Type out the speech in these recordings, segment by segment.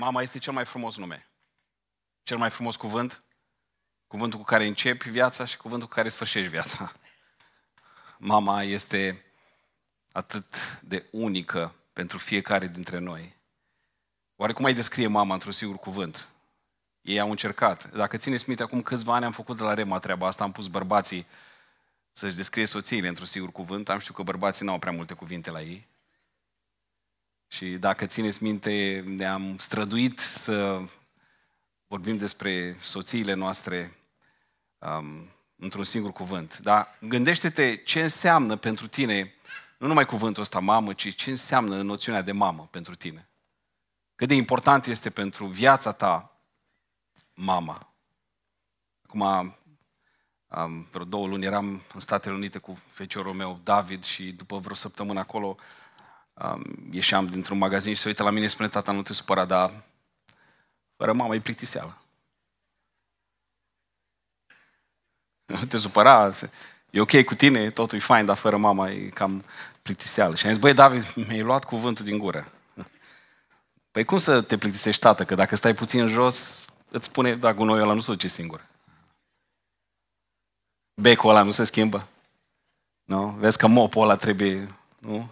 Mama este cel mai frumos nume. Cel mai frumos cuvânt, cuvântul cu care începi viața și cuvântul cu care sfârșești viața. Mama este atât de unică pentru fiecare dintre noi. Oare cum ai descrie mama într-un singur cuvânt? Ei au încercat. Dacă țineți minte, acum câțiva ani am făcut de la Rema treaba asta, am pus bărbații să-și descrie soțiile într-un singur cuvânt. Am știut că bărbații nu au prea multe cuvinte la ei. Și dacă țineți minte, ne-am străduit să vorbim despre soțiile noastre um, într-un singur cuvânt. Dar gândește-te ce înseamnă pentru tine, nu numai cuvântul ăsta mamă, ci ce înseamnă noțiunea de mamă pentru tine. Cât de important este pentru viața ta mama. Acum, um, vreo două luni eram în Statele Unite cu feciorul meu, David, și după vreo săptămână acolo um, ieșeam dintr-un magazin și se uită la mine și spune, tata, nu te supăra, dar fără mama e plictiseală. Nu te supăra, e ok cu tine, totul e fain, dar fără mama e cam plictiseală. Și am zis, băi, David, mi-ai luat cuvântul din gură. Păi cum să te plictisești, tată, că dacă stai puțin jos, îți spune, da, gunoiul ăla nu se duce singur. Becul ăla nu se schimbă. Nu? Vezi că mopul ăla trebuie, nu?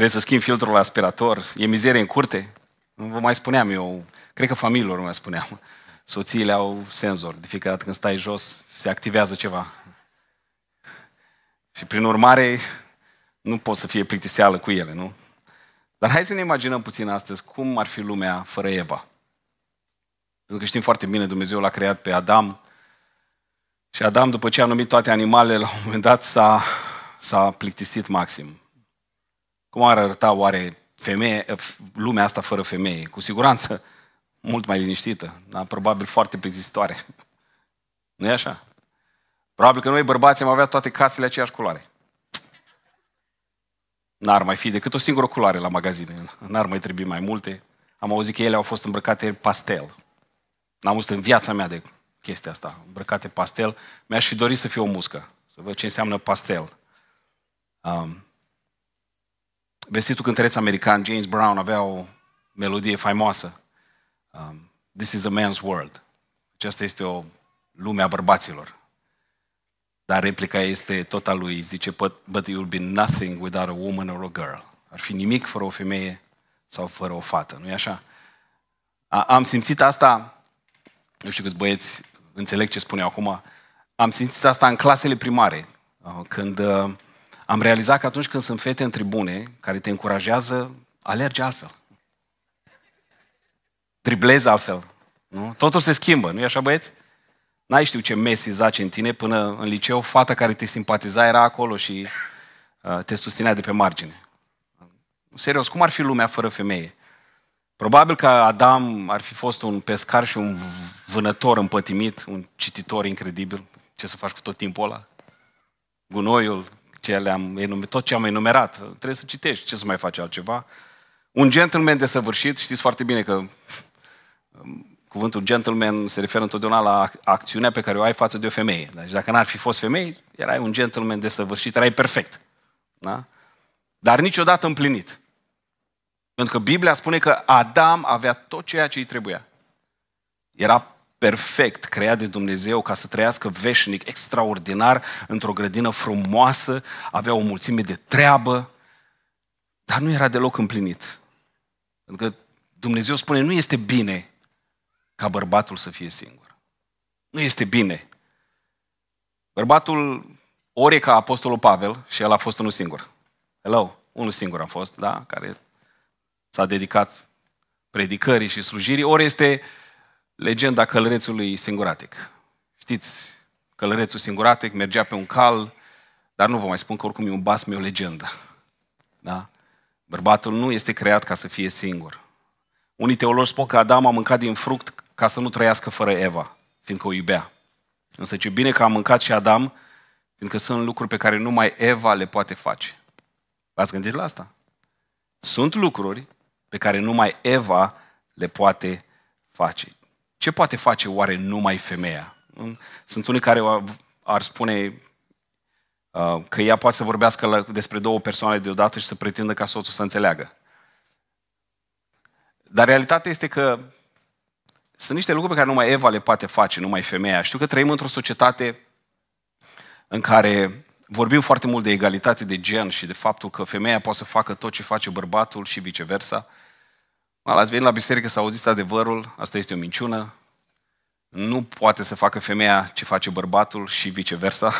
Trebuie să schimb filtrul la aspirator, e mizerie în curte. Nu Vă mai spuneam eu, cred că familiilor mai spuneam. Soțiile au senzor, de fiecare dată când stai jos, se activează ceva. Și prin urmare, nu pot să fie plictiseală cu ele, nu? Dar hai să ne imaginăm puțin astăzi cum ar fi lumea fără Eva. Pentru că știm foarte bine, Dumnezeu l-a creat pe Adam și Adam, după ce a numit toate animalele, la un moment dat s-a, s-a plictisit maxim. Cum ar arăta oare femeie, eh, lumea asta fără femeie? Cu siguranță mult mai liniștită, dar probabil foarte plictisitoare. nu e așa? Probabil că noi bărbații am avea toate casele aceeași culoare. N-ar mai fi decât o singură culoare la magazine. N-ar mai trebui mai multe. Am auzit că ele au fost îmbrăcate pastel. N-am văzut în viața mea de chestia asta, îmbrăcate pastel. Mi-aș fi dorit să fiu o muscă, să văd ce înseamnă pastel. Um, vestitul cântăreț american James Brown avea o melodie faimoasă. Um, This is a man's world. Aceasta este o lume a bărbaților. Dar replica este tot a lui, zice, but, but you'll be nothing without a woman or a girl. Ar fi nimic fără o femeie sau fără o fată, nu-i așa? A, am simțit asta, nu știu câți băieți înțeleg ce spune acum, am simțit asta în clasele primare, uh, când uh, am realizat că atunci când sunt fete în tribune, care te încurajează, alergi altfel. Driblezi altfel. Nu? Totul se schimbă, nu-i așa, băieți? N-ai știu ce Messi zace în tine până în liceu, fata care te simpatiza era acolo și uh, te susținea de pe margine. Serios, cum ar fi lumea fără femeie? Probabil că Adam ar fi fost un pescar și un vânător împătimit, un cititor incredibil. Ce să faci cu tot timpul ăla? Gunoiul, ce le-am enumerat, tot ce am enumerat. Trebuie să citești, ce să mai faci altceva. Un gentleman desăvârșit, știți foarte bine că um, cuvântul gentleman se referă întotdeauna la acțiunea pe care o ai față de o femeie. Deci dacă n-ar fi fost femei, erai un gentleman desăvârșit, erai perfect. Da? Dar niciodată împlinit. Pentru că Biblia spune că Adam avea tot ceea ce îi trebuia. Era perfect creat de Dumnezeu ca să trăiască veșnic, extraordinar, într-o grădină frumoasă, avea o mulțime de treabă, dar nu era deloc împlinit. Pentru că Dumnezeu spune, nu este bine ca bărbatul să fie singur. Nu este bine. Bărbatul ori ca Apostolul Pavel și el a fost unul singur. Hello, unul singur a fost, da? Care s-a dedicat predicării și slujirii, ori este uh, legenda călărețului singuratic. Știți, călărețul singuratic mergea pe un cal, dar nu vă mai spun că oricum e un basm, e o legendă. Da? Bărbatul nu este creat ca să fie singur. Unii teologi spun că Adam a mâncat din fruct ca să nu trăiască fără Eva, fiindcă o iubea. Însă ce bine că a mâncat și Adam, fiindcă sunt lucruri pe care numai Eva le poate face. V-ați gândit la asta? Sunt lucruri pe care numai Eva le poate face. Ce poate face oare numai femeia? Mm? Sunt unii care ar spune uh, că ea poate să vorbească despre două persoane deodată și să pretindă ca soțul să înțeleagă. Dar realitatea este că sunt niște lucruri pe care numai Eva le poate face, numai femeia. Știu că trăim într-o societate în care vorbim foarte mult de egalitate de gen și de faptul că femeia poate să facă tot ce face bărbatul și viceversa ați venit la biserică să auziți adevărul, asta este o minciună, nu poate să facă femeia ce face bărbatul și viceversa.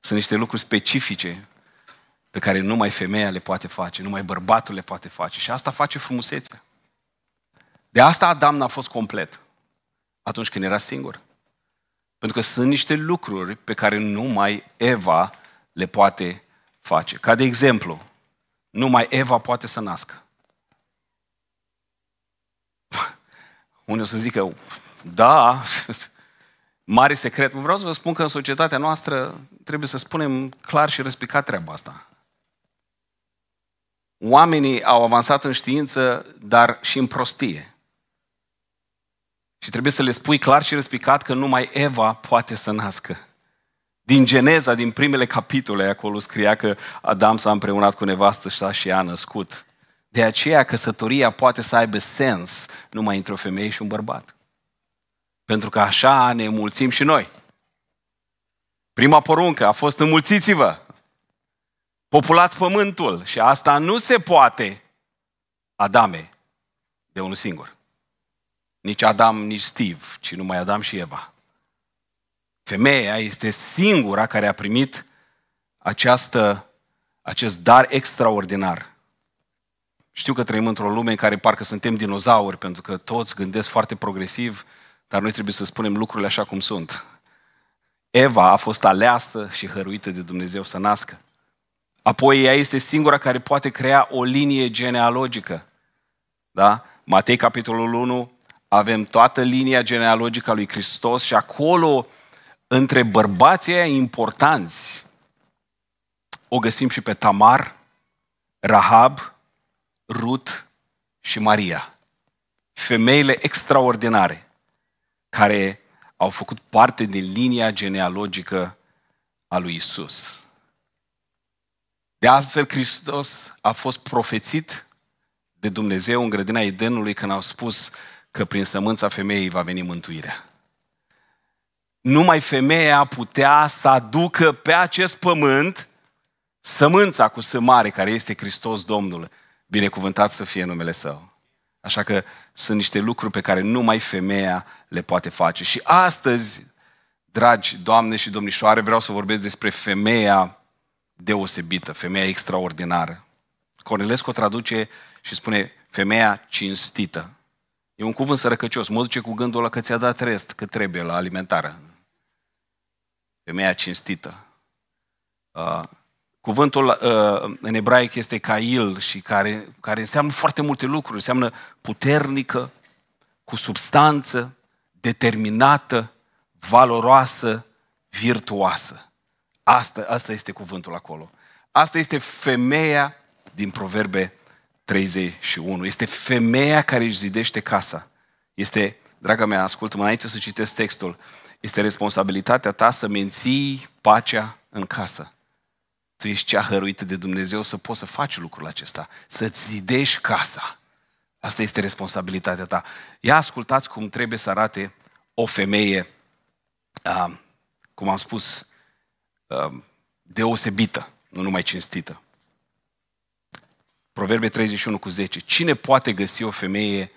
Sunt niște lucruri specifice pe care numai femeia le poate face, numai bărbatul le poate face. Și asta face frumusețea. De asta Adam n-a fost complet atunci când era singur. Pentru că sunt niște lucruri pe care numai Eva le poate face. Ca de exemplu, numai Eva poate să nască. Unii o să zică, da, mare secret. Vreau să vă spun că în societatea noastră trebuie să spunem clar și răspicat treaba asta. Oamenii au avansat în știință, dar și în prostie. Și trebuie să le spui clar și răspicat că numai Eva poate să nască. Din Geneza, din primele capitole, acolo scria că Adam s-a împreunat cu nevastă și a născut. De aceea căsătoria poate să aibă sens numai între o femeie și un bărbat. Pentru că așa ne mulțim și noi. Prima poruncă a fost înmulțiți-vă, populați pământul și asta nu se poate, Adame, de unul singur. Nici Adam, nici Steve, ci numai Adam și Eva. Femeia este singura care a primit această, acest dar extraordinar știu că trăim într-o lume în care parcă suntem dinozauri, pentru că toți gândesc foarte progresiv, dar noi trebuie să spunem lucrurile așa cum sunt. Eva a fost aleasă și hăruită de Dumnezeu să nască. Apoi ea este singura care poate crea o linie genealogică. Da? Matei capitolul 1, avem toată linia genealogică a lui Hristos și acolo, între bărbații aia importanți, o găsim și pe Tamar, Rahab, Rut și Maria. Femeile extraordinare care au făcut parte din linia genealogică a lui Isus. De altfel, Hristos a fost profețit de Dumnezeu în grădina Edenului când au spus că prin sămânța femeii va veni mântuirea. Numai femeia putea să aducă pe acest pământ sămânța cu sămare care este Hristos Domnul. Binecuvântat să fie numele Său. Așa că sunt niște lucruri pe care numai femeia le poate face. Și astăzi, dragi doamne și domnișoare, vreau să vorbesc despre femeia deosebită, femeia extraordinară. Cornelescu o traduce și spune femeia cinstită. E un cuvânt sărăcăcios, mă duce cu gândul ăla că ți-a dat rest, că trebuie la alimentară. Femeia cinstită. Uh, Cuvântul uh, în ebraic este cail și care, care înseamnă foarte multe lucruri. Înseamnă puternică, cu substanță, determinată, valoroasă, virtuoasă. Asta, asta este cuvântul acolo. Asta este femeia din Proverbe 31. Este femeia care își zidește casa. Este, draga mea, ascultă-mă înainte să citesc textul, este responsabilitatea ta să menții pacea în casă tu ești cea hăruită de Dumnezeu să poți să faci lucrul acesta, să-ți zidești casa. Asta este responsabilitatea ta. Ia ascultați cum trebuie să arate o femeie, cum am spus, deosebită, nu numai cinstită. Proverbe 31 cu 10. Cine poate găsi o femeie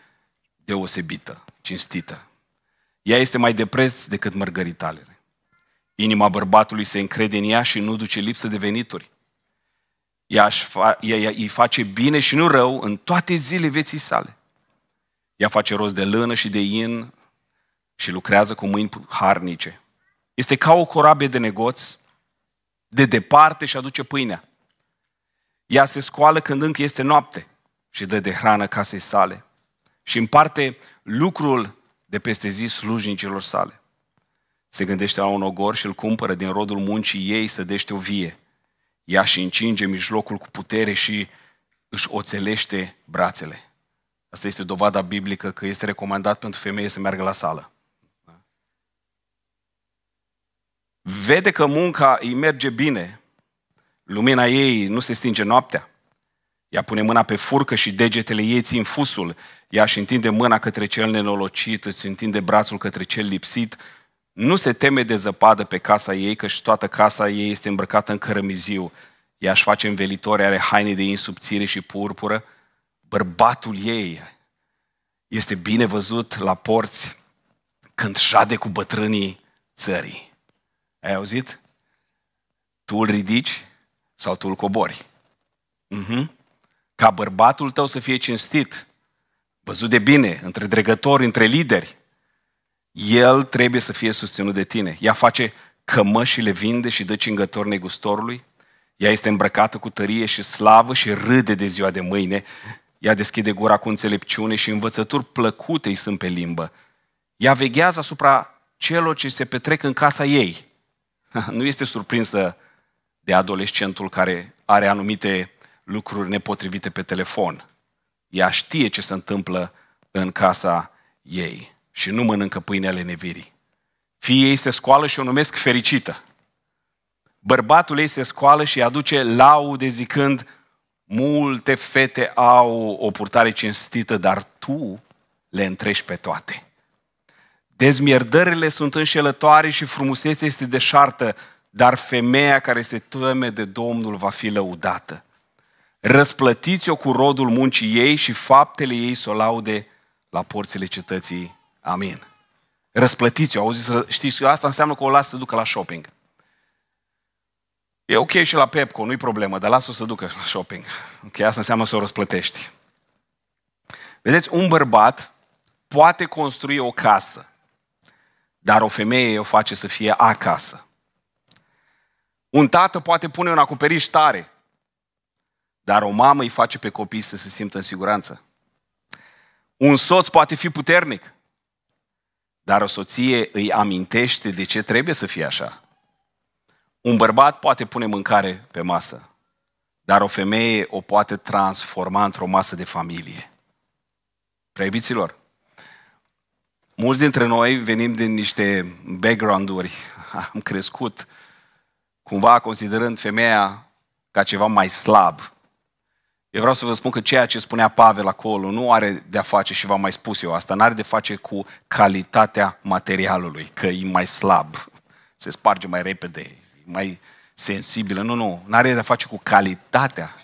deosebită, cinstită? Ea este mai de preț decât mărgăritalele. Inima bărbatului se încrede în ea și nu duce lipsă de venituri. Ea, fa- ea, ea îi face bine și nu rău în toate zile vieții sale. Ea face rost de lână și de in și lucrează cu mâini harnice. Este ca o corabie de negoți, de departe și aduce pâinea. Ea se scoală când încă este noapte și dă de hrană casei sale și împarte lucrul de peste zi slujnicilor sale. Se gândește la un ogor și îl cumpără din rodul muncii ei, sădește o vie. Ea și încinge mijlocul cu putere și își oțelește brațele. Asta este dovada biblică că este recomandat pentru femeie să meargă la sală. Vede că munca îi merge bine, lumina ei nu se stinge noaptea, ea pune mâna pe furcă și degetele ei țin fusul. Ea își întinde mâna către cel nenolocit, își întinde brațul către cel lipsit nu se teme de zăpadă pe casa ei, că și toată casa ei este îmbrăcată în cărămiziu. Ea își face învelitori, are haine de insubțire și purpură. Bărbatul ei este bine văzut la porți când șade cu bătrânii țării. Ai auzit? Tu îl ridici sau tu îl cobori. Uh-huh. Ca bărbatul tău să fie cinstit, văzut de bine, între dregători, între lideri. El trebuie să fie susținut de tine. Ea face cămășile, vinde și dă cingător negustorului. Ea este îmbrăcată cu tărie și slavă și râde de ziua de mâine. Ea deschide gura cu înțelepciune și învățături plăcute îi sunt pe limbă. Ea veghează asupra celor ce se petrec în casa ei. Nu este surprinsă de adolescentul care are anumite lucruri nepotrivite pe telefon. Ea știe ce se întâmplă în casa ei și nu mănâncă pâinele nevirii. Fie ei se scoală și o numesc fericită. Bărbatul ei se scoală și aduce laude zicând, multe fete au o purtare cinstită, dar tu le întrești pe toate. Dezmierdările sunt înșelătoare și frumusețea este deșartă, dar femeia care se teme de Domnul va fi lăudată. Răsplătiți-o cu rodul muncii ei și faptele ei să o laude la porțile cetății Amin. Răsplătiți-o, auziți, știți, asta înseamnă că o las să ducă la shopping. E ok și la Pepco, nu-i problemă, dar las o să ducă la shopping. Ok, asta înseamnă să o răsplătești. Vedeți, un bărbat poate construi o casă, dar o femeie o face să fie acasă. Un tată poate pune un acoperiș tare, dar o mamă îi face pe copii să se simtă în siguranță. Un soț poate fi puternic, dar o soție îi amintește de ce trebuie să fie așa. Un bărbat poate pune mâncare pe masă, dar o femeie o poate transforma într-o masă de familie. Preibiților, mulți dintre noi venim din niște background-uri, am crescut cumva considerând femeia ca ceva mai slab, eu vreau să vă spun că ceea ce spunea Pavel acolo nu are de-a face, și v-am mai spus eu asta, nu are de face cu calitatea materialului, că e mai slab, se sparge mai repede, e mai sensibilă. Nu, nu, nu are de-a face cu calitatea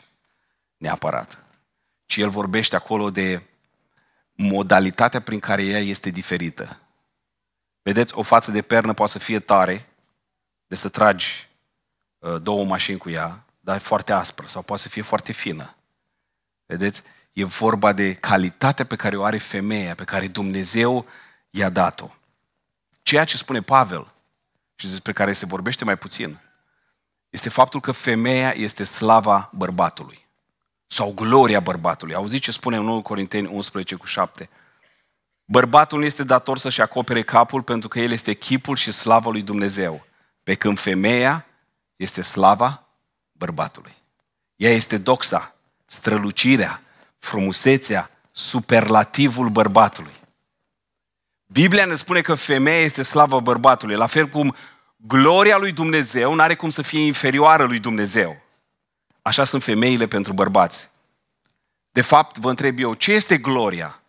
neapărat, ci el vorbește acolo de modalitatea prin care ea este diferită. Vedeți, o față de pernă poate să fie tare, de să tragi uh, două mașini cu ea, dar e foarte aspră sau poate să fie foarte fină. Vedeți? E vorba de calitatea pe care o are femeia, pe care Dumnezeu i-a dat-o. Ceea ce spune Pavel și despre care se vorbește mai puțin, este faptul că femeia este slava bărbatului sau gloria bărbatului. Auziți ce spune în 1 Corinteni 11 cu 7. Bărbatul nu este dator să-și acopere capul pentru că el este chipul și slava lui Dumnezeu, pe când femeia este slava bărbatului. Ea este doxa, strălucirea, frumusețea, superlativul bărbatului. Biblia ne spune că femeia este slavă bărbatului, la fel cum gloria lui Dumnezeu nu are cum să fie inferioară lui Dumnezeu. Așa sunt femeile pentru bărbați. De fapt, vă întreb eu, ce este gloria?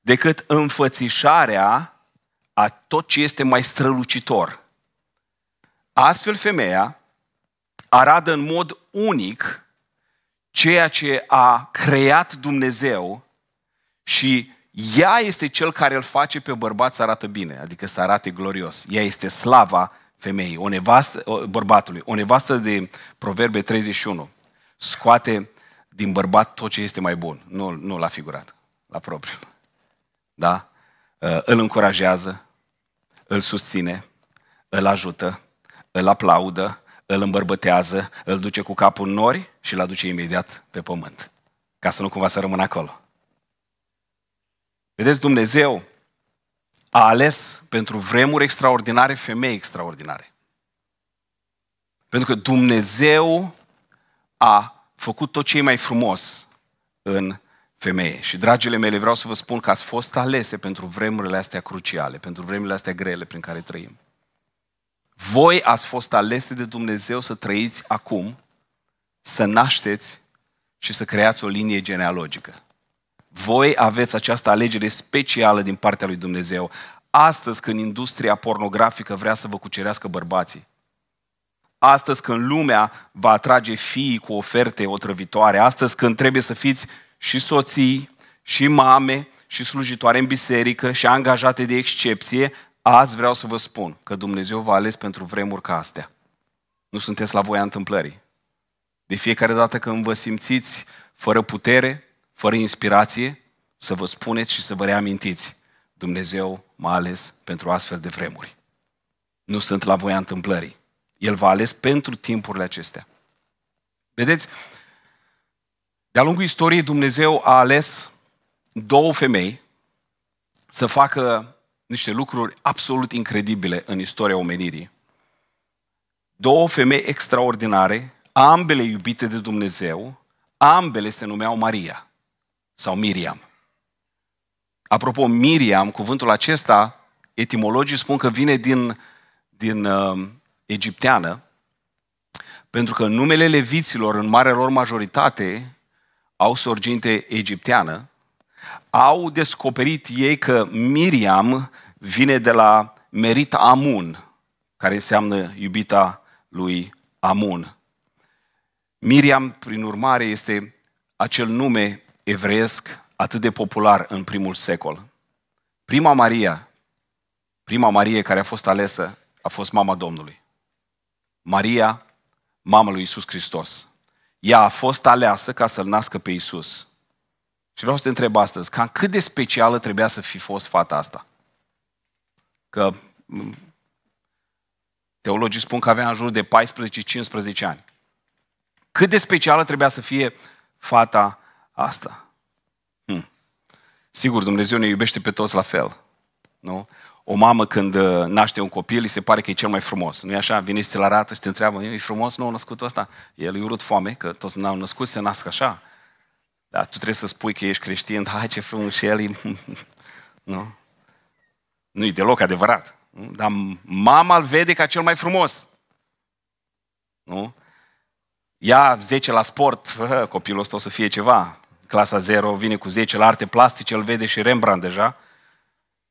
Decât înfățișarea a tot ce este mai strălucitor. Astfel, femeia arată în mod unic ceea ce a creat Dumnezeu și ea este cel care îl face pe bărbat să arată bine, adică să arate glorios. Ea este slava femeii, o nevastă, o, bărbatului. O nevastă de Proverbe 31 scoate din bărbat tot ce este mai bun. Nu, nu la figurat, la propriu. Da? Uh, îl încurajează, îl susține, îl ajută, îl aplaudă, îl îmbărbătează, îl duce cu capul în nori și îl aduce imediat pe pământ. Ca să nu cumva să rămână acolo. Vedeți, Dumnezeu a ales pentru vremuri extraordinare femei extraordinare. Pentru că Dumnezeu a făcut tot ce e mai frumos în femeie. Și, dragile mele, vreau să vă spun că ați fost alese pentru vremurile astea cruciale, pentru vremurile astea grele prin care trăim. Voi ați fost alese de Dumnezeu să trăiți acum, să nașteți și să creați o linie genealogică. Voi aveți această alegere specială din partea lui Dumnezeu. Astăzi, când industria pornografică vrea să vă cucerească bărbații, astăzi când lumea va atrage fiii cu oferte otrăvitoare, astăzi când trebuie să fiți și soții, și mame, și slujitoare în biserică, și angajate de excepție, Azi vreau să vă spun că Dumnezeu v-a ales pentru vremuri ca astea. Nu sunteți la voia întâmplării. De fiecare dată când vă simțiți fără putere, fără inspirație, să vă spuneți și să vă reamintiți. Dumnezeu m-a ales pentru astfel de vremuri. Nu sunt la voia întâmplării. El v-a ales pentru timpurile acestea. Vedeți, de-a lungul istoriei Dumnezeu a ales două femei să facă niște lucruri absolut incredibile în istoria omenirii. Două femei extraordinare, ambele iubite de Dumnezeu, ambele se numeau Maria sau Miriam. Apropo, Miriam, cuvântul acesta, etimologii spun că vine din, din uh, egipteană, pentru că numele leviților, în marea lor majoritate, au sorginte egipteană au descoperit ei că Miriam vine de la Merit Amun, care înseamnă iubita lui Amun. Miriam, prin urmare, este acel nume evreiesc atât de popular în primul secol. Prima Maria, prima Marie care a fost alesă, a fost mama Domnului. Maria, mama lui Isus Hristos. Ea a fost aleasă ca să-L nască pe Isus. Și vreau să te întreb astăzi, cam cât de specială trebuia să fi fost fata asta? Că teologii spun că avea în jur de 14-15 ani. Cât de specială trebuia să fie fata asta? Hmm. Sigur, Dumnezeu ne iubește pe toți la fel. Nu? O mamă când uh, naște un copil, îi se pare că e cel mai frumos. Nu e așa? Vine și se l arată și te întreabă, e frumos nou născut ăsta? El i urât foame, că toți n-au născut, se nasc așa. Da, tu trebuie să spui că ești creștin, hai ce frumos și el e... nu? Nu-i deloc adevărat. Nu? Dar mama îl vede ca cel mai frumos. Nu? Ia 10 la sport, hă, copilul ăsta o să fie ceva. Clasa 0 vine cu 10 la arte plastice, îl vede și Rembrandt deja.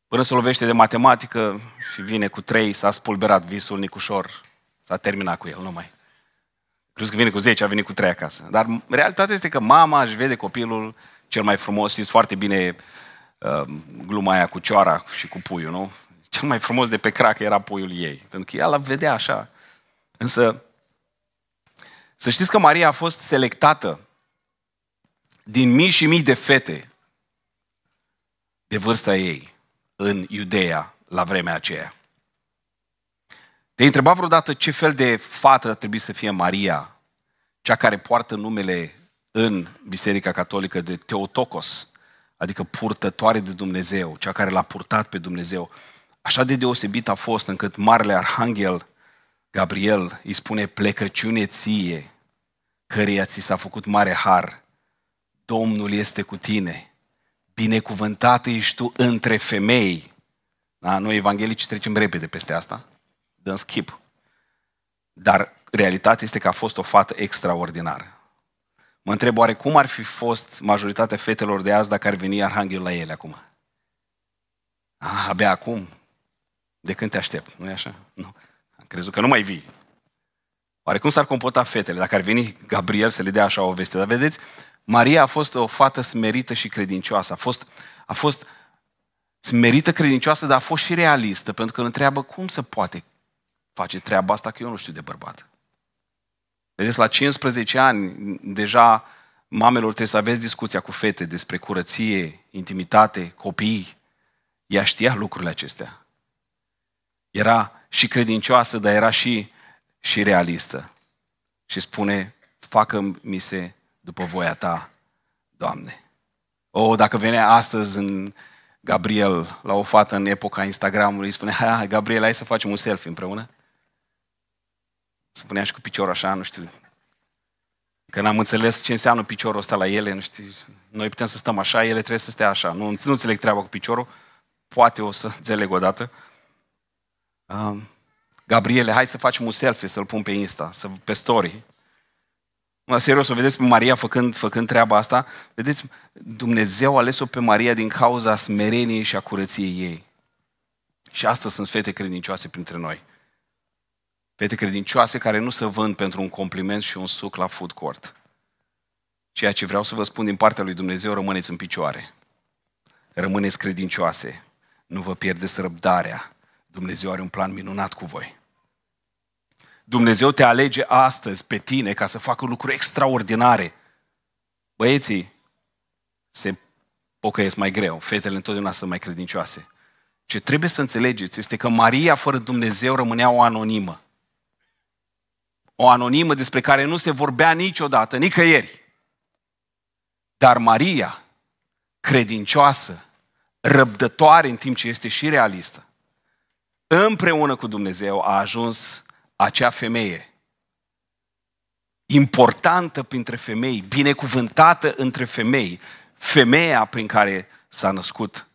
Până se lovește de matematică și vine cu 3, s-a spulberat visul Nicușor. S-a terminat cu el, nu mai. Crezi că vine cu 10, a venit cu 3 acasă. Dar realitatea este că mama își vede copilul cel mai frumos, știți foarte bine uh, gluma aia cu cioara și cu puiul, nu? Cel mai frumos de pe crac era puiul ei, pentru că ea l-a vedea așa. Însă, să știți că Maria a fost selectată din mii și mii de fete de vârsta ei în Iudeea la vremea aceea. Ne-ai întrebat vreodată ce fel de fată ar trebui să fie Maria, cea care poartă numele în Biserica Catolică de Teotocos, adică purtătoare de Dumnezeu, cea care l-a purtat pe Dumnezeu. Așa de deosebit a fost încât Marele Arhanghel Gabriel îi spune plecăciune ție, căreia ți s-a făcut mare har. Domnul este cu tine. Binecuvântată ești tu între femei. Da? Noi evanghelici trecem repede peste asta dă în schip. Dar realitatea este că a fost o fată extraordinară. Mă întreb oare cum ar fi fost majoritatea fetelor de azi dacă ar veni Arhanghelul la ele acum? Ah, abia acum? De când te aștept? nu e așa? Nu. Am crezut că nu mai vii. Oare cum s-ar comporta fetele dacă ar veni Gabriel să le dea așa o veste? Dar vedeți, Maria a fost o fată smerită și credincioasă. A fost, a fost smerită, credincioasă, dar a fost și realistă, pentru că îl întreabă cum se poate, face treaba asta că eu nu știu de bărbat. Vedeți, la 15 ani deja mamelor trebuie să aveți discuția cu fete despre curăție, intimitate, copii. Ea știa lucrurile acestea. Era și credincioasă, dar era și, și realistă. Și spune, facă-mi se după voia ta, Doamne. O, oh, dacă venea astăzi în Gabriel la o fată în epoca Instagramului, îi spune, Gabriel, hai să facem un selfie împreună. Să punea și cu piciorul așa, nu știu, că n-am înțeles ce înseamnă piciorul ăsta la ele, nu știu, noi putem să stăm așa, ele trebuie să stea așa, nu, nu înțeleg treaba cu piciorul, poate o să înțeleg odată. Um, Gabriele, hai să facem un selfie, să-l pun pe Insta, să, pe story. Mă, serios, o vedeți pe Maria făcând, făcând treaba asta? Vedeți, Dumnezeu a ales-o pe Maria din cauza smereniei și a curăției ei. Și astăzi sunt fete credincioase printre noi. Fete credincioase care nu se vând pentru un compliment și un suc la food court. Ceea ce vreau să vă spun din partea lui Dumnezeu, rămâneți în picioare. Rămâneți credincioase. Nu vă pierdeți răbdarea. Dumnezeu are un plan minunat cu voi. Dumnezeu te alege astăzi pe tine ca să facă lucruri extraordinare. Băieții se pocăiesc mai greu, fetele întotdeauna sunt mai credincioase. Ce trebuie să înțelegeți este că Maria fără Dumnezeu rămânea o anonimă o anonimă despre care nu se vorbea niciodată, nicăieri. Dar Maria, credincioasă, răbdătoare în timp ce este și realistă, împreună cu Dumnezeu a ajuns acea femeie importantă printre femei, binecuvântată între femei, femeia prin care s-a născut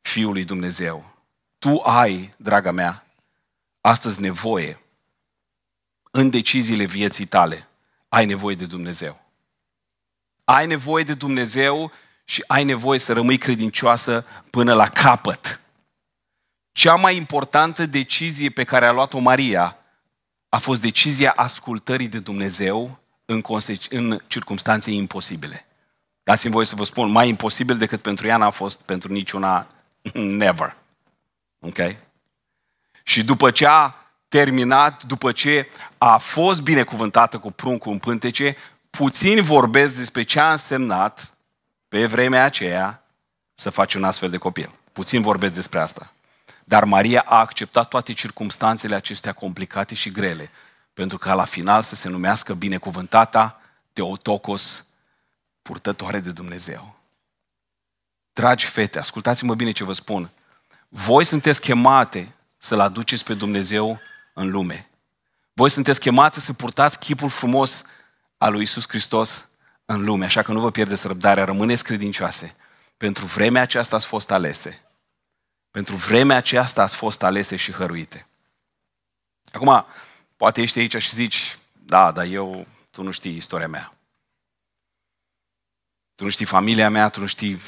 Fiul lui Dumnezeu. Tu ai, draga mea, astăzi nevoie în deciziile vieții tale, ai nevoie de Dumnezeu. Ai nevoie de Dumnezeu și ai nevoie să rămâi credincioasă până la capăt. Cea mai importantă decizie pe care a luat-o Maria a fost decizia ascultării de Dumnezeu în, conse- în circunstanțe imposibile. Dați-mi voie să vă spun, mai imposibil decât pentru ea n-a fost pentru niciuna never. Ok? Și după ce a terminat, după ce a fost binecuvântată cu pruncul în pântece, puțini vorbesc despre ce a însemnat pe vremea aceea să faci un astfel de copil. Puțin vorbesc despre asta. Dar Maria a acceptat toate circumstanțele acestea complicate și grele, pentru ca la final să se numească binecuvântata Teotocos, purtătoare de Dumnezeu. Dragi fete, ascultați-mă bine ce vă spun. Voi sunteți chemate să-L aduceți pe Dumnezeu în lume. Voi sunteți chemați să purtați chipul frumos al lui Isus Hristos în lume, așa că nu vă pierdeți răbdarea, rămâneți credincioase. Pentru vremea aceasta ați fost alese. Pentru vremea aceasta ați fost alese și hăruite. Acum, poate ești aici și zici, da, dar eu, tu nu știi istoria mea. Tu nu știi familia mea, tu nu știi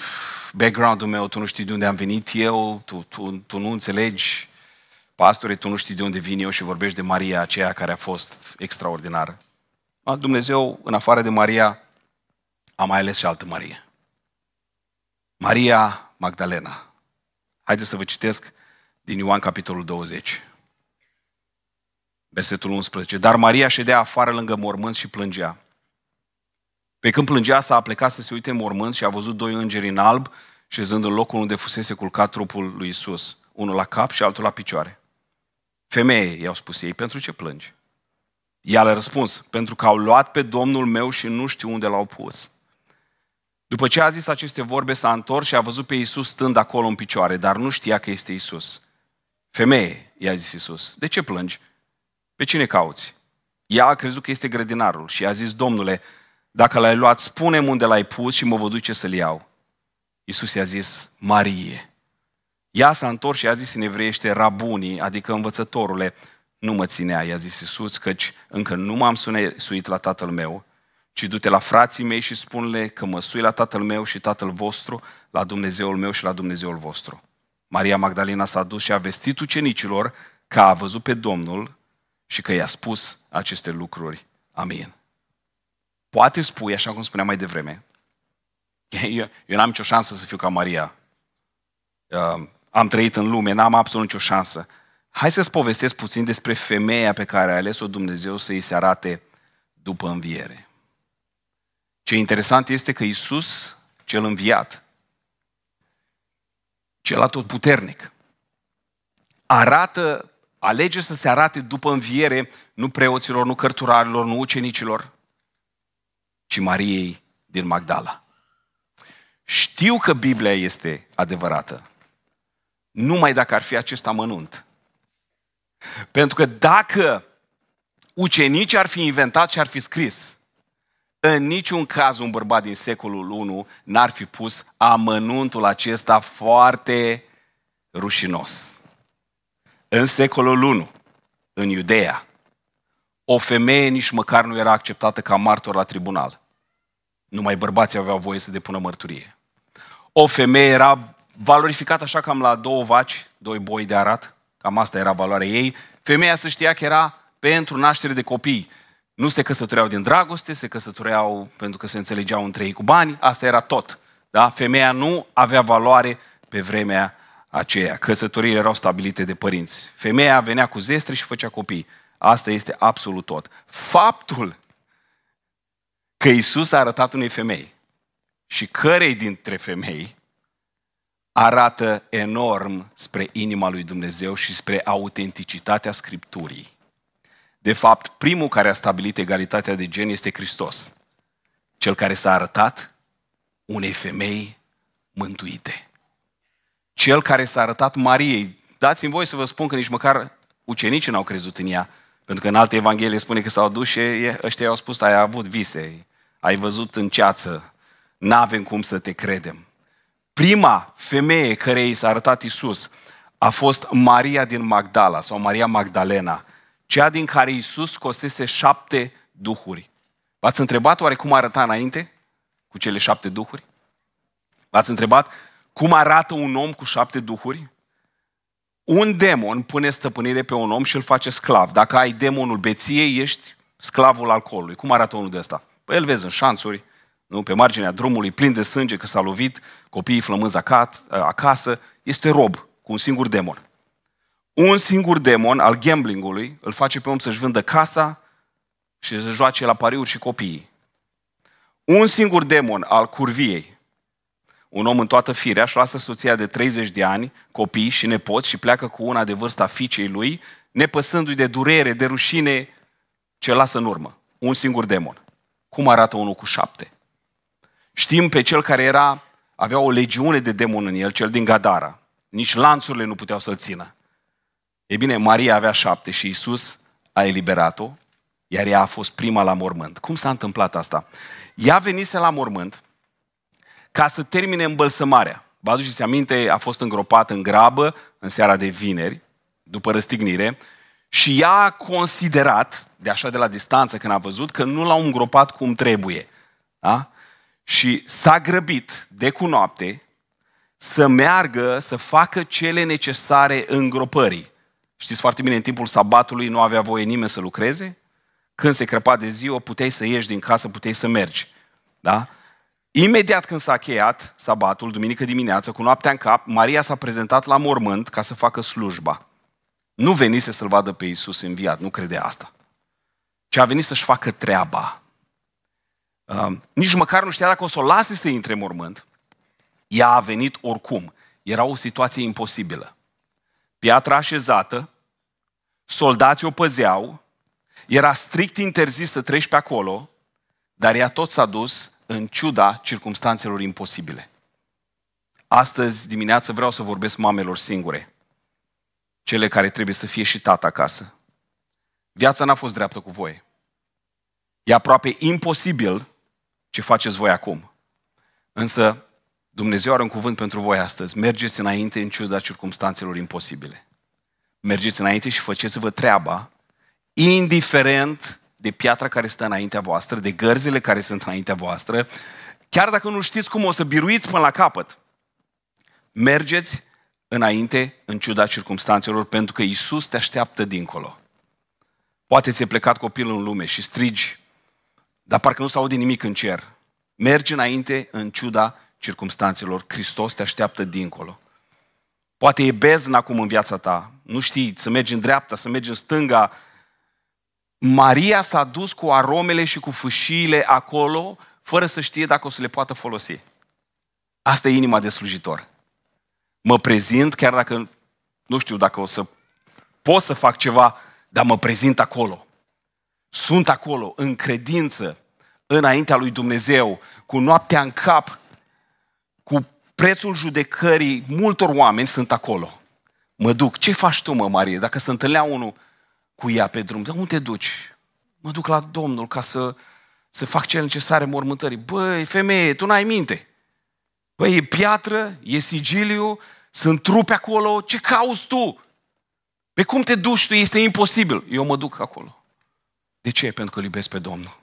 background-ul meu, tu nu știi de unde am venit eu, tu, tu, tu nu înțelegi Pastore, tu nu știi de unde vin eu și vorbești de Maria aceea care a fost extraordinară. Dumnezeu, în afară de Maria, a mai ales și altă Marie. Maria Magdalena. Haideți să vă citesc din Ioan capitolul 20. Versetul 11. Dar Maria ședea afară lângă mormânt și plângea. Pe când plângea, s-a plecat să se uite în mormânt și a văzut doi îngeri în alb, șezând în locul unde fusese culcat trupul lui Isus, unul la cap și altul la picioare. Femeie, i-au spus ei, pentru ce plângi? Ea le-a răspuns, pentru că au luat pe Domnul meu și nu știu unde l-au pus. După ce a zis aceste vorbe, s-a întors și a văzut pe Iisus stând acolo în picioare, dar nu știa că este Iisus. Femeie, i-a zis Iisus, de ce plângi? Pe cine cauți? Ea a crezut că este grădinarul și a zis, Domnule, dacă l-ai luat, spune mi unde l-ai pus și mă vă duce să-l iau. Iisus i-a zis, Marie. Ea s-a întors și a zis în evreiește, rabunii, adică învățătorule, nu mă ținea, i-a zis Iisus, căci încă nu m-am suit la tatăl meu, ci du-te la frații mei și spune-le că mă sui la tatăl meu și tatăl vostru, la Dumnezeul meu și la Dumnezeul vostru. Maria Magdalena s-a dus și a vestit ucenicilor că a văzut pe Domnul și că i-a spus aceste lucruri. Amin. Poate spui, așa cum spuneam mai devreme, eu, eu n-am nicio șansă să fiu ca Maria am trăit în lume, n-am absolut nicio șansă. Hai să-ți povestesc puțin despre femeia pe care a ales-o Dumnezeu să îi se arate după înviere. Ce interesant este că Isus, cel înviat, cel atotputernic, arată, alege să se arate după înviere nu preoților, nu cărturarilor, nu ucenicilor, ci Mariei din Magdala. Știu că Biblia este adevărată numai dacă ar fi acest amănunt. Pentru că dacă ucenicii ar fi inventat și ar fi scris, în niciun caz un bărbat din secolul 1 n-ar fi pus amănuntul acesta foarte rușinos. În secolul 1, în Iudeea, o femeie nici măcar nu era acceptată ca martor la tribunal. Numai bărbații aveau voie să depună mărturie. O femeie era valorificat așa cam la două vaci, doi boi de arat, cam asta era valoarea ei. Femeia să știa că era pentru naștere de copii. Nu se căsătoreau din dragoste, se căsătoreau pentru că se înțelegeau între ei cu bani, asta era tot. Da? Femeia nu avea valoare pe vremea aceea. Căsătoriile erau stabilite de părinți. Femeia venea cu zestre și făcea copii. Asta este absolut tot. Faptul că Isus a arătat unei femei și cărei dintre femei arată enorm spre inima lui Dumnezeu și spre autenticitatea Scripturii. De fapt, primul care a stabilit egalitatea de gen este Hristos, cel care s-a arătat unei femei mântuite. Cel care s-a arătat Mariei. Dați-mi voi să vă spun că nici măcar ucenicii n-au crezut în ea, pentru că în alte evanghelie spune că s-au dus și ăștia i-au spus, ai avut vise, ai văzut în ceață, n-avem cum să te credem prima femeie care i s-a arătat Isus a fost Maria din Magdala sau Maria Magdalena, cea din care Isus scosese șapte duhuri. V-ați întrebat oare cum arăta înainte cu cele șapte duhuri? V-ați întrebat cum arată un om cu șapte duhuri? Un demon pune stăpânire pe un om și îl face sclav. Dacă ai demonul beției, ești sclavul alcoolului. Cum arată unul de ăsta? Păi îl vezi în șanțuri, nu? pe marginea drumului, plin de sânge că s-a lovit, copiii flămânzi acasă, este rob cu un singur demon. Un singur demon al gamblingului îl face pe om să-și vândă casa și să joace la pariuri și copiii. Un singur demon al curviei, un om în toată firea își lasă soția de 30 de ani, copii și nepoți și pleacă cu una de vârsta fiicei lui, nepăsându-i de durere, de rușine ce lasă în urmă. Un singur demon. Cum arată unul cu șapte? Știm pe cel care era, avea o legiune de demon în el, cel din Gadara. Nici lanțurile nu puteau să-l țină. E bine, Maria avea șapte și Isus a eliberat-o, iar ea a fost prima la mormânt. Cum s-a întâmplat asta? Ea venise la mormânt ca să termine îmbălsămarea. Vă aduceți aminte, a fost îngropat în grabă în seara de vineri, după răstignire, și ea a considerat, de așa de la distanță când a văzut, că nu l-au îngropat cum trebuie. Da? Și s-a grăbit de cu noapte să meargă să facă cele necesare îngropării. Știți foarte bine, în timpul sabatului nu avea voie nimeni să lucreze. Când se crăpa de ziua, puteai să ieși din casă, puteai să mergi. Da? Imediat când s-a cheiat sabatul, duminică dimineață, cu noaptea în cap, Maria s-a prezentat la mormânt ca să facă slujba. Nu venise să-L vadă pe Iisus înviat, nu crede asta. Ci a venit să-și facă treaba. Um, nici măcar nu știa dacă o să o lase să intre în mormânt, ea a venit oricum. Era o situație imposibilă. Piatra așezată, soldații o păzeau, era strict interzis să treci pe acolo, dar ea tot s-a dus în ciuda circumstanțelor imposibile. Astăzi dimineață vreau să vorbesc mamelor singure, cele care trebuie să fie și tata acasă. Viața n-a fost dreaptă cu voi. E aproape imposibil ce faceți voi acum. Însă Dumnezeu are un cuvânt pentru voi astăzi. Mergeți înainte în ciuda circumstanțelor imposibile. Mergeți înainte și faceți-vă treaba, indiferent de piatra care stă înaintea voastră, de gărzile care sunt înaintea voastră, chiar dacă nu știți cum o să biruiți până la capăt. Mergeți înainte în ciuda circumstanțelor, pentru că Isus te așteaptă dincolo. Poate ți-e plecat copilul în lume și strigi dar parcă nu se aude nimic în cer. Mergi înainte în ciuda circumstanțelor. Hristos te așteaptă dincolo. Poate e bezna acum în viața ta. Nu știi, să mergi în dreapta, să mergi în stânga. Maria s-a dus cu aromele și cu fâșiile acolo, fără să știe dacă o să le poată folosi. Asta e inima de slujitor. Mă prezint, chiar dacă nu știu dacă o să pot să fac ceva, dar mă prezint acolo sunt acolo în credință înaintea lui Dumnezeu, cu noaptea în cap, cu prețul judecării multor oameni sunt acolo. Mă duc. Ce faci tu, mă, Marie? Dacă se întâlnea unul cu ea pe drum, dar unde te duci? Mă duc la Domnul ca să, să fac cele necesare mormântării. Băi, femeie, tu n-ai minte. Băi, e piatră, e sigiliu, sunt trupe acolo, ce cauți tu? Pe cum te duci tu? Este imposibil. Eu mă duc acolo. De ce? Pentru că îl iubesc pe Domnul.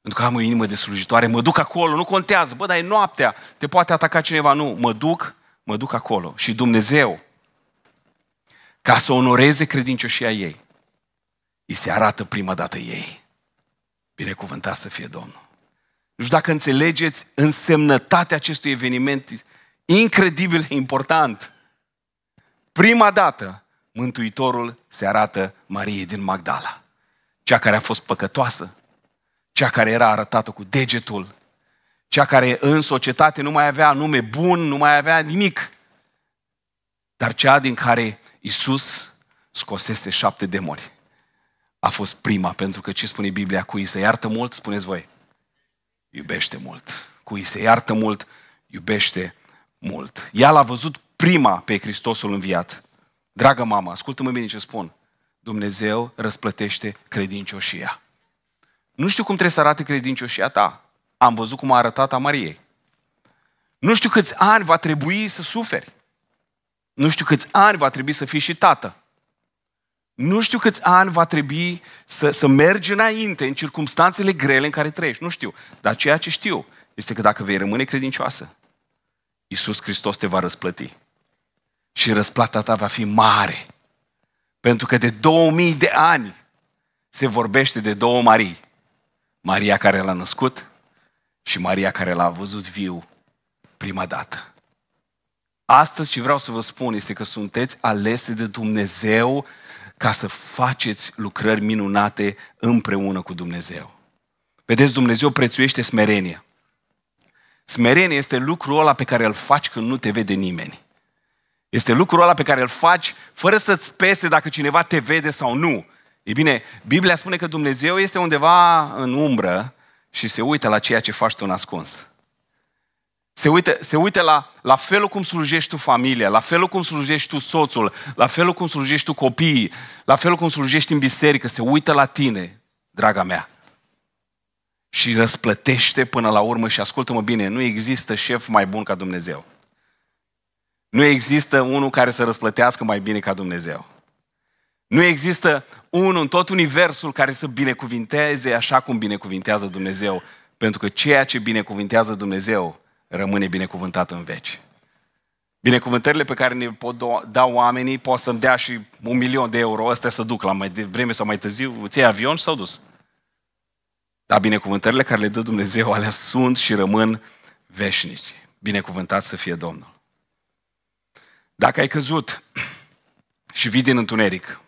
Pentru că am o inimă de slujitoare, mă duc acolo, nu contează, bă, dar e noaptea, te poate ataca cineva, nu, mă duc, mă duc acolo. Și Dumnezeu, ca să onoreze credincioșia ei, îi se arată prima dată ei. Binecuvântat să fie Domnul. Nu știu dacă înțelegeți însemnătatea acestui eveniment incredibil de important. Prima dată Mântuitorul se arată Mariei din Magdala, cea care a fost păcătoasă, cea care era arătată cu degetul, cea care în societate nu mai avea nume bun, nu mai avea nimic, dar cea din care Isus scosese șapte demoni. A fost prima, pentru că ce spune Biblia? Cui se iartă mult, spuneți voi, iubește mult. Cui se iartă mult, iubește mult. Ea l-a văzut prima pe Hristosul înviat. Dragă mamă, ascultă-mă bine ce spun. Dumnezeu răsplătește credincioșia. Nu știu cum trebuie să arate credincioșia ta. Am văzut cum a arătat a Mariei. Nu știu câți ani va trebui să suferi. Nu știu câți ani va trebui să fii și tată. Nu știu câți ani va trebui să, să mergi înainte în circumstanțele grele în care trăiești. Nu știu. Dar ceea ce știu este că dacă vei rămâne credincioasă, Iisus Hristos te va răsplăti și răsplata ta va fi mare. Pentru că de 2000 de ani se vorbește de două Marii. Maria care l-a născut și Maria care l-a văzut viu prima dată. Astăzi ce vreau să vă spun este că sunteți alese de Dumnezeu ca să faceți lucrări minunate împreună cu Dumnezeu. Vedeți, Dumnezeu prețuiește smerenia. Smerenia este lucrul ăla pe care îl faci când nu te vede nimeni. Este lucrul ăla pe care îl faci fără să-ți pese dacă cineva te vede sau nu. E bine, Biblia spune că Dumnezeu este undeva în umbră și se uită la ceea ce faci tu în ascuns. Se uită, se uită la, la felul cum slujești tu familia, la felul cum slujești tu soțul, la felul cum slujești tu copiii, la felul cum slujești în biserică. Se uită la tine, draga mea. Și răsplătește până la urmă și ascultă-mă bine, nu există șef mai bun ca Dumnezeu. Nu există unul care să răsplătească mai bine ca Dumnezeu. Nu există unul în tot universul care să binecuvinteze așa cum binecuvintează Dumnezeu, pentru că ceea ce binecuvintează Dumnezeu rămâne binecuvântat în veci. Binecuvântările pe care ne pot da oamenii pot să-mi dea și un milion de euro, ăsta să duc la mai devreme sau mai târziu, îți iei avion și s-au dus. Dar binecuvântările care le dă Dumnezeu, alea sunt și rămân veșnici. Binecuvântat să fie Domnul. Dacă ai căzut și vii din întuneric,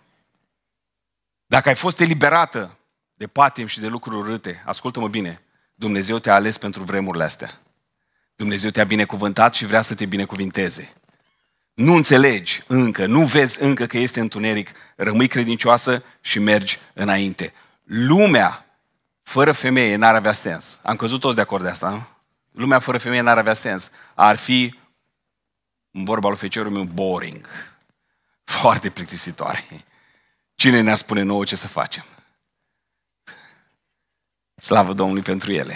dacă ai fost eliberată de patim și de lucruri urâte, ascultă-mă bine, Dumnezeu te-a ales pentru vremurile astea. Dumnezeu te-a binecuvântat și vrea să te binecuvinteze. Nu înțelegi încă, nu vezi încă că este întuneric, rămâi credincioasă și mergi înainte. Lumea fără femeie n-ar avea sens. Am căzut toți de acord de asta, nu? Lumea fără femeie n-ar avea sens. Ar fi în vorba lui feciorul meu, boring, foarte plictisitoare. Cine ne-a spune nouă ce să facem? Slavă Domnului pentru ele!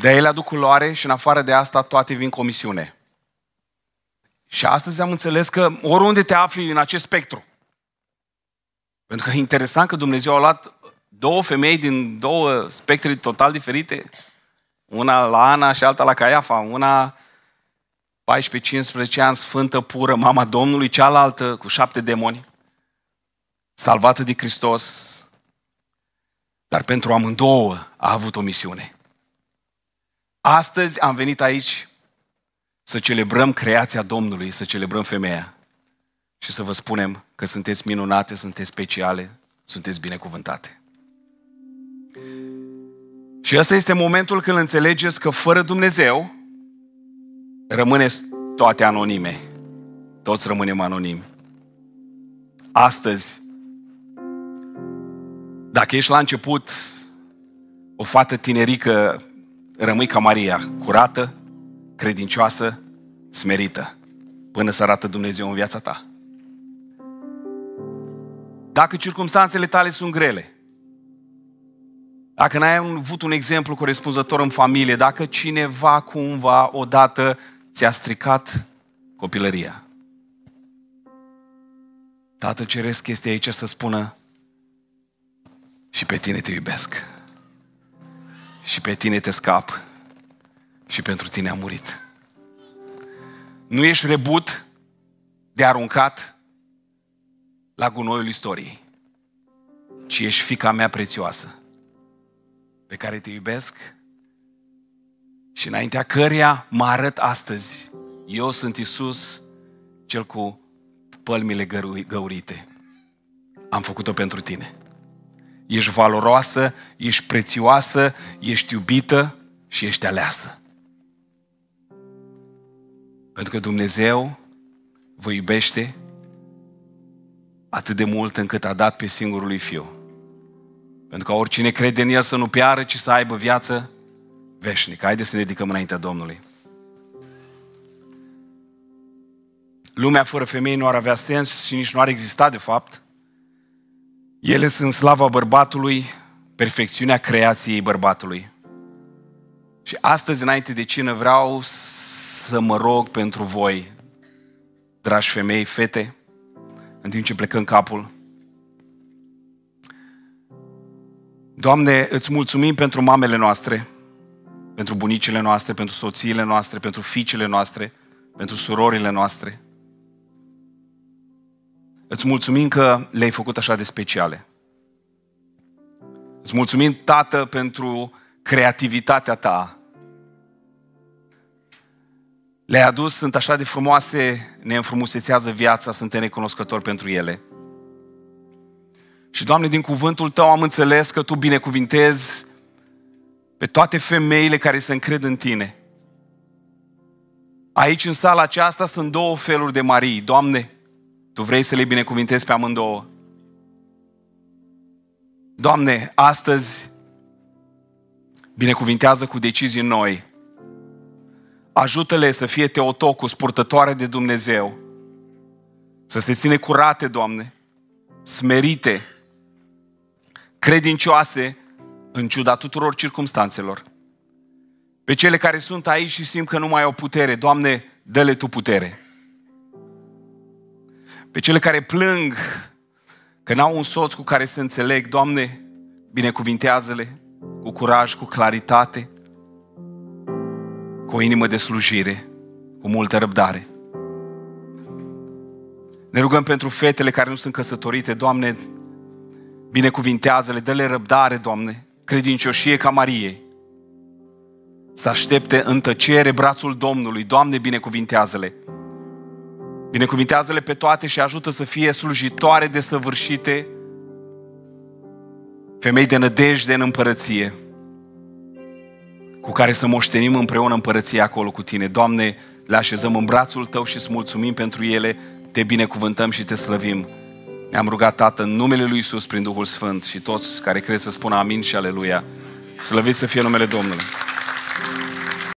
De ele aduc culoare și în afară de asta toate vin comisiune. Și astăzi am înțeles că oriunde te afli în acest spectru, pentru că e interesant că Dumnezeu a luat două femei din două spectre total diferite, una la Ana și alta la Caiafa, una 14-15 ani, sfântă, pură, mama Domnului, cealaltă cu șapte demoni, salvată de Hristos, dar pentru amândouă a avut o misiune. Astăzi am venit aici să celebrăm creația Domnului, să celebrăm femeia și să vă spunem că sunteți minunate, sunteți speciale, sunteți binecuvântate. Și asta este momentul când înțelegeți că fără Dumnezeu rămâneți toate anonime. Toți rămânem anonimi. Astăzi, dacă ești la început o fată tinerică, rămâi ca Maria, curată, credincioasă, smerită, până să arată Dumnezeu în viața ta. Dacă circumstanțele tale sunt grele, dacă n-ai avut un exemplu corespunzător în familie, dacă cineva cumva odată ți-a stricat copilăria. Tatăl Ceresc este aici să spună și pe tine te iubesc. Și pe tine te scap. Și pentru tine am murit. Nu ești rebut de aruncat la gunoiul istoriei, ci ești fica mea prețioasă pe care te iubesc și înaintea căreia mă arăt astăzi. Eu sunt Isus, cel cu pălmile găurite. Am făcut-o pentru tine. Ești valoroasă, ești prețioasă, ești iubită și ești aleasă. Pentru că Dumnezeu vă iubește atât de mult încât a dat pe singurul lui Fiu pentru ca oricine crede în El să nu piară, ci să aibă viață veșnică. Haideți să ne ridicăm înaintea Domnului. Lumea fără femei nu ar avea sens și nici nu ar exista de fapt. Ele sunt slava bărbatului, perfecțiunea creației bărbatului. Și astăzi, înainte de cină, vreau să mă rog pentru voi, dragi femei, fete, în timp ce plecăm capul, Doamne, îți mulțumim pentru mamele noastre, pentru bunicile noastre, pentru soțiile noastre, pentru fiicele noastre, pentru surorile noastre. Îți mulțumim că le-ai făcut așa de speciale. Îți mulțumim, Tată, pentru creativitatea ta. Le-ai adus, sunt așa de frumoase, ne înfrumusețează viața, suntem recunoscători pentru ele. Și, Doamne, din cuvântul Tău am înțeles că Tu binecuvintezi pe toate femeile care se încred în Tine. Aici, în sala aceasta, sunt două feluri de Marii. Doamne, Tu vrei să le binecuvintezi pe amândouă. Doamne, astăzi binecuvintează cu decizii noi. Ajută-le să fie Teotocus, purtătoare de Dumnezeu. Să se ține curate, Doamne, smerite, credincioase în ciuda tuturor circumstanțelor. Pe cele care sunt aici și simt că nu mai au putere, Doamne, dă-le Tu putere. Pe cele care plâng că n-au un soț cu care se înțeleg, Doamne, binecuvintează-le cu curaj, cu claritate, cu o inimă de slujire, cu multă răbdare. Ne rugăm pentru fetele care nu sunt căsătorite, Doamne, Binecuvintează-le, dă-le răbdare, Doamne, credincioșie ca Marie. Să aștepte în tăcere brațul Domnului. Doamne, binecuvintează-le. Binecuvintează-le pe toate și ajută să fie slujitoare de săvârșite, femei de nădejde în împărăție, cu care să moștenim împreună împărăția acolo cu Tine. Doamne, le așezăm în brațul Tău și îți mulțumim pentru ele, te binecuvântăm și te slăvim. Ne-am rugat, Tată, în numele Lui Iisus, prin Duhul Sfânt și toți care cred să spună amin și aleluia. Slăviți să fie numele Domnului!